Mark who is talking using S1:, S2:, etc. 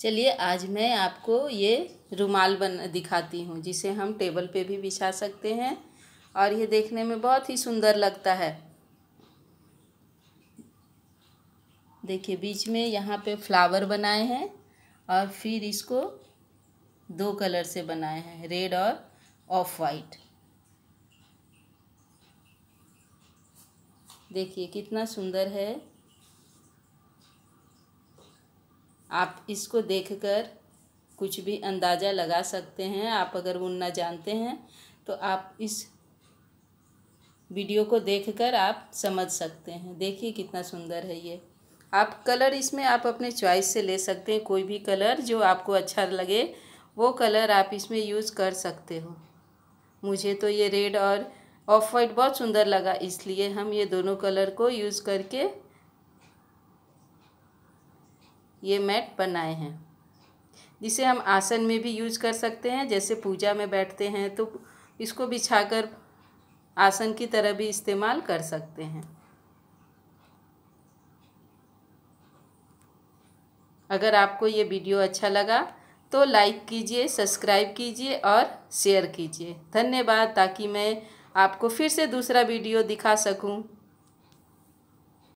S1: चलिए आज मैं आपको ये रुमाल बन दिखाती हूँ जिसे हम टेबल पे भी बिछा सकते हैं और ये देखने में बहुत ही सुंदर लगता है देखिए बीच में यहाँ पे फ्लावर बनाए हैं और फिर इसको दो कलर से बनाए हैं रेड और ऑफ वाइट देखिए कितना सुंदर है आप इसको देखकर कुछ भी अंदाज़ा लगा सकते हैं आप अगर बुनना जानते हैं तो आप इस वीडियो को देखकर आप समझ सकते हैं देखिए कितना सुंदर है ये आप कलर इसमें आप अपने चॉइस से ले सकते हैं कोई भी कलर जो आपको अच्छा लगे वो कलर आप इसमें यूज़ कर सकते हो मुझे तो ये रेड और ऑफ वाइट बहुत सुंदर लगा इसलिए हम ये दोनों कलर को यूज़ करके ये मैट बनाए हैं जिसे हम आसन में भी यूज कर सकते हैं जैसे पूजा में बैठते हैं तो इसको बिछाकर आसन की तरह भी इस्तेमाल कर सकते हैं अगर आपको ये वीडियो अच्छा लगा तो लाइक कीजिए सब्सक्राइब कीजिए और शेयर कीजिए धन्यवाद ताकि मैं आपको फिर से दूसरा वीडियो दिखा सकूं